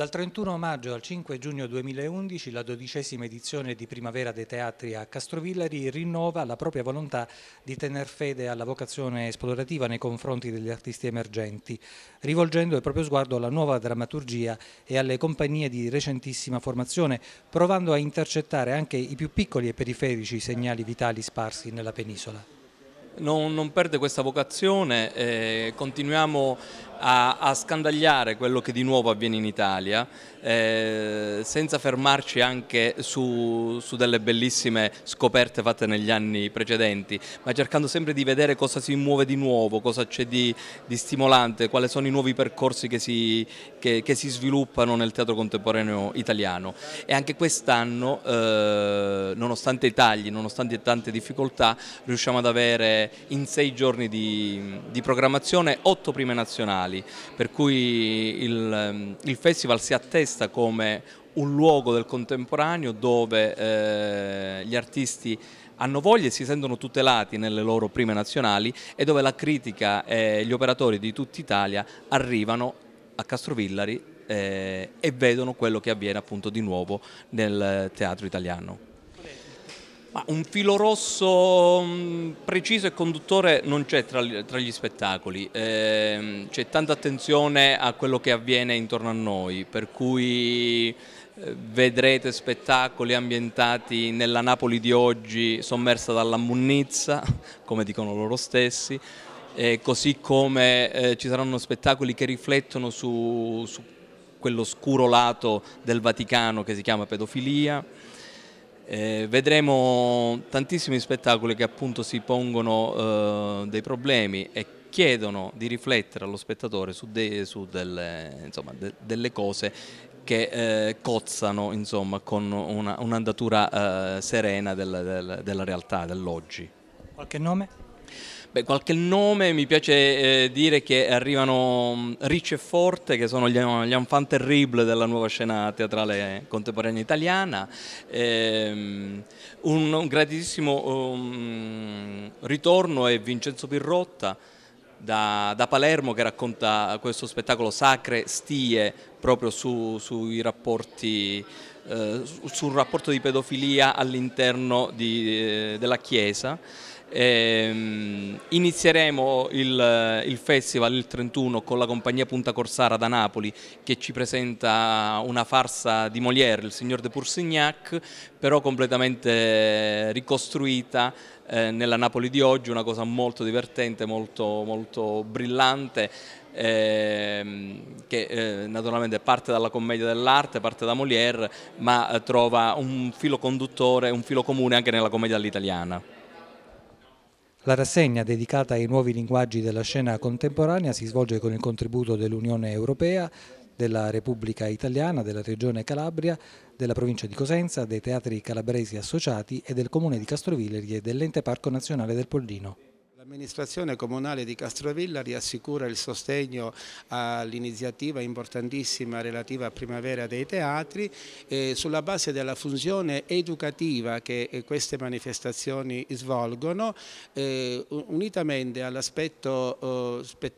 Dal 31 maggio al 5 giugno 2011 la dodicesima edizione di Primavera dei Teatri a Castrovillari rinnova la propria volontà di tener fede alla vocazione esplorativa nei confronti degli artisti emergenti, rivolgendo il proprio sguardo alla nuova drammaturgia e alle compagnie di recentissima formazione, provando a intercettare anche i più piccoli e periferici segnali vitali sparsi nella penisola. Non, non, perde questa vocazione, eh, continuiamo a, a, scandagliare quello che di nuovo avviene in Italia, eh, senza fermarci anche su, su, delle bellissime scoperte fatte negli anni precedenti, ma cercando sempre di vedere cosa si muove di nuovo, cosa c'è di, di, stimolante, quali sono i nuovi percorsi che si, che, che si, sviluppano nel teatro contemporaneo italiano. E anche quest'anno, eh, nonostante i tagli, nonostante tante difficoltà, riusciamo ad avere in sei giorni di, di programmazione otto prime nazionali locali, per cui il, il festival si attesta come un luogo del contemporaneo dove eh, gli artisti hanno voglia e si sentono tutelati nelle loro prime nazionali e dove la critica e gli operatori di tutta Italia arrivano a Castrovillari eh, e vedono quello che avviene appunto di nuovo nel teatro italiano. Ma un filo rosso mm, preciso e conduttore non c'è tra, gli spettacoli, ehm, c'è tanta attenzione a quello che avviene intorno a noi, per cui eh, vedrete spettacoli ambientati nella Napoli di oggi sommersa dall'ammunnizza, come dicono loro stessi, eh, così come eh, ci saranno spettacoli che riflettono su, su quell'oscuro lato del Vaticano che si chiama pedofilia. Eh, vedremo tantissimi spettacoli che appunto si pongono eh, dei problemi e chiedono di riflettere allo spettatore su, de, su delle, insomma, de, delle, cose che eh, cozzano insomma, con un'andatura un eh, serena del, del, della realtà, dell'oggi. Qualche nome? Beh, qualche nome mi piace eh, dire che arrivano mm, Ricci e Forte, che sono gli, gli enfant terrible della nuova scena teatrale contemporanea italiana. Ehm, un, un, gratissimo um, ritorno è Vincenzo Pirrotta. Da, da, Palermo che racconta questo spettacolo Sacre Stie proprio su, sui rapporti, eh, sul rapporto di pedofilia all'interno eh, della Chiesa. Eh, inizieremo il, il, festival il 31 con la compagnia Punta Corsara da Napoli che ci presenta una farsa di Molière, il signor de Poursignac, però completamente ricostruita eh, nella Napoli di oggi, una cosa molto divertente, molto, molto brillante. Ehm, che eh, naturalmente parte dalla commedia dell'arte, parte da Molière, ma eh, trova un filo conduttore, un filo comune anche nella commedia all'italiana. La rassegna dedicata ai nuovi linguaggi della scena contemporanea si svolge con il contributo dell'Unione Europea, della Repubblica Italiana, della Regione Calabria, della provincia di Cosenza, dei teatri calabresi associati e del comune di Castrovillari e dell'ente Parco Nazionale del Pollino. L'amministrazione comunale di Castrovilla riassicura il sostegno all'iniziativa importantissima relativa a Primavera dei Teatri eh, sulla base della funzione educativa che eh, queste manifestazioni svolgono, eh, unitamente all'aspetto eh, spe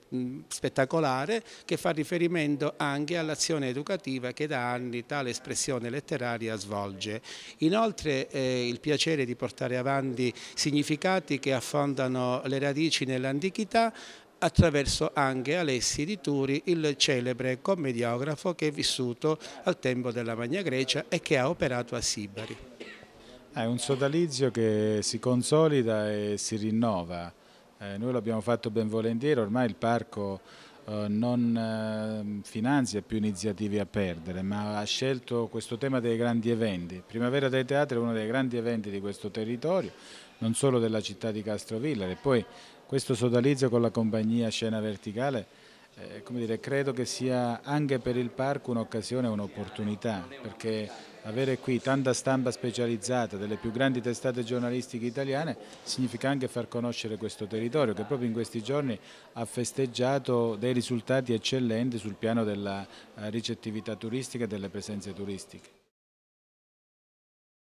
spettacolare che fa riferimento anche all'azione educativa che da anni tale espressione letteraria svolge. Inoltre eh, il piacere di portare avanti significati che affondano le radici nell'antichità attraverso anche Alessi di Turi, il celebre commediografo che è vissuto al tempo della Magna Grecia e che ha operato a Sibari. È un sodalizio che si consolida e si rinnova. Eh, noi l'abbiamo fatto ben volentieri, ormai il parco eh, non ehm, finanzia più iniziative a perdere, ma ha scelto questo tema dei grandi eventi. Primavera dei Teatri è uno dei grandi eventi di questo territorio, non solo della città di Castrovilla, e poi questo sodalizio con la compagnia Scena Verticale eh, dire, credo che sia anche per il parco un'occasione e un'opportunità, perché avere qui tanta stampa specializzata delle più grandi testate giornalistiche italiane significa anche far conoscere questo territorio che proprio in questi giorni ha festeggiato dei risultati eccellenti sul piano della eh, ricettività turistica e delle presenze turistiche.